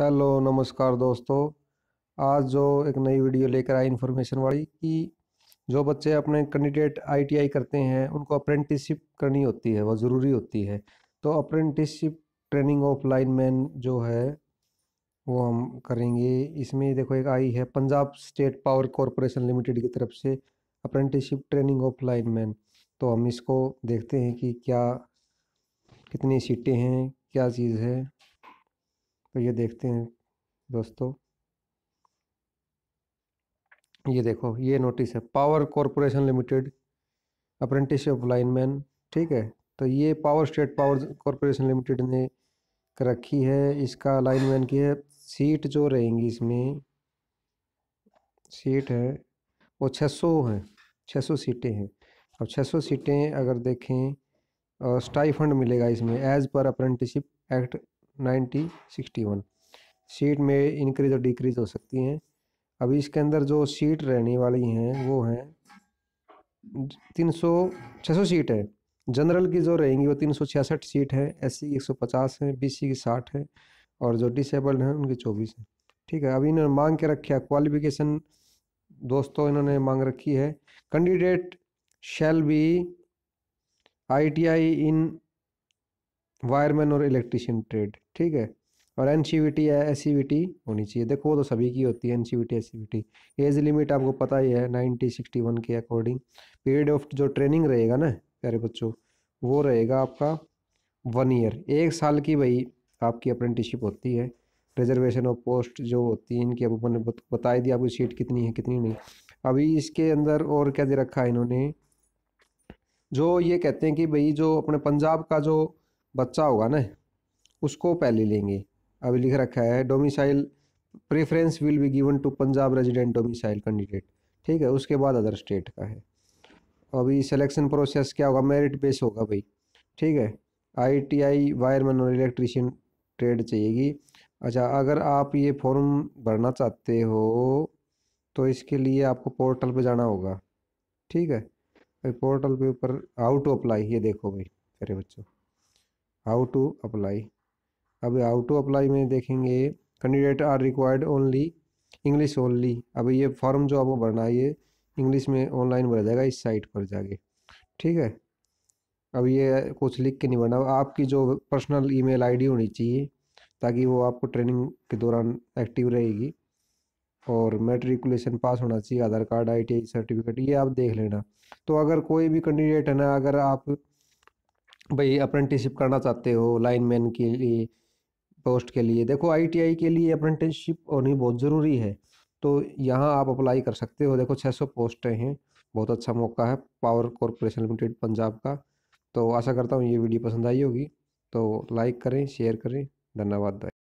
hello नमस्कार दोस्तों आज जो एक नई वीडियो लेकर आई इन्फॉर्मेशन वाली कि जो बच्चे अपने कैंडिडेट आईटीआई करते हैं उनको अप्रेंटिसशिप करनी होती है वह ज़रूरी होती है तो apprenticeship training of lineman जो है वो हम करेंगे इसमें देखो एक आई है Punjab state power corporation limited की तरफ से apprenticeship training of lineman तो हम इसको देखते हैं कि क्या कितनी सीटें हैं क्या चीज़ है तो ये देखते हैं दोस्तों ये देखो ये नोटिस है power corporation limited apprenticeship lineman ठीक है तो ये power state power corporation limited ने रखी है इसका लाइनमैन की है सीट जो रहेंगी इसमें सीट है वो 600 है सौ सीटें हैं अब 600 सीटें अगर देखें और फंड मिलेगा इसमें एज पर apprenticeship act ninety sixty one seat में इंक्रीज और डिक्रीज हो सकती हैं अभी इसके अंदर जो सीट रहने वाली हैं वो हैं तीन सौ सौ सीट है जनरल की जो रहेंगी वो तीन सौ छियासठ सीट है एस सी की एक सौ पचास है बी सी की साठ है और जो डिसेबल्ड हैं उनकी चौबीस है ठीक है अभी इन्होंने मांग के रखा है क्वालिफिकेशन दोस्तों इन्होंने मांग रखी है candidate shall be I T I in wireman और इलेक्ट्रिशियन ट्रेड ठीक है और एन सी वी टी या एस सी वी टी होनी चाहिए देखो वो तो सभी की होती है N C V T S C V T age limit आपको पता ही है नाइनटी सिक्सटी वन के अकॉर्डिंग पीरियड ऑफ जो ट्रेनिंग रहेगा ना प्यारे बच्चों वो रहेगा आपका वन ईयर एक साल की भाई आपकी अप्रेंटिसशिप होती है रिजर्वेशन ऑफ पोस्ट जो होती है इनकी अब मैंने बता दी दिया आपकी सीट कितनी है कितनी नहीं अभी इसके अंदर और क्या दे रखा है इन्होंने जो ये कहते हैं कि भाई जो अपने पंजाब का जो बच्चा होगा ना उसको पहले लेंगे अभी लिख रखा है domicile preference will be given to Punjab resident domicile candidate ठीक है उसके बाद अदर स्टेट का है अभी सिलेक्शन प्रोसेस क्या होगा मेरिट बेस होगा भाई ठीक है आईटीआई वायरमैन और इलेक्ट्रीशियन ट्रेड चाहिएगी अच्छा अगर आप ये फॉर्म भरना चाहते हो तो इसके लिए आपको पोर्टल पे जाना होगा ठीक है पोर्टल पे ऊपर हाउ टू अप्लाई ये देखो भाई अरे बच्चों हाउ टू अप्लाई अब हाउ टू अप्लाई में देखेंगे candidate are required only English only अब ये फॉर्म जो आपको भरना है ये इंग्लिश में ऑनलाइन भरा जाएगा इस साइट पर जाके ठीक है अब ये कुछ लिख के नहीं भरना आपकी जो पर्सनल ईमेल आईडी होनी चाहिए ताकि वो आपको ट्रेनिंग के दौरान एक्टिव रहेगी और मेट्रिकुलेशन पास होना चाहिए आधार कार्ड आईटीआई सर्टिफिकेट ये आप देख लेना तो अगर कोई भी कैंडिडेट है ना अगर आप भाई अप्रेंटिसशिप करना चाहते हो लाइनमैन के लिए पोस्ट के लिए देखो आईटीआई के लिए अप्रेंटिसशिप होनी बहुत ज़रूरी है तो यहाँ आप अप्लाई कर सकते हो देखो 600 पोस्टें हैं बहुत अच्छा मौका है पावर कॉरपोरेशन लिमिटेड पंजाब का तो आशा करता हूँ ये वीडियो पसंद आई होगी तो लाइक करें शेयर करें धन्यवाद भाई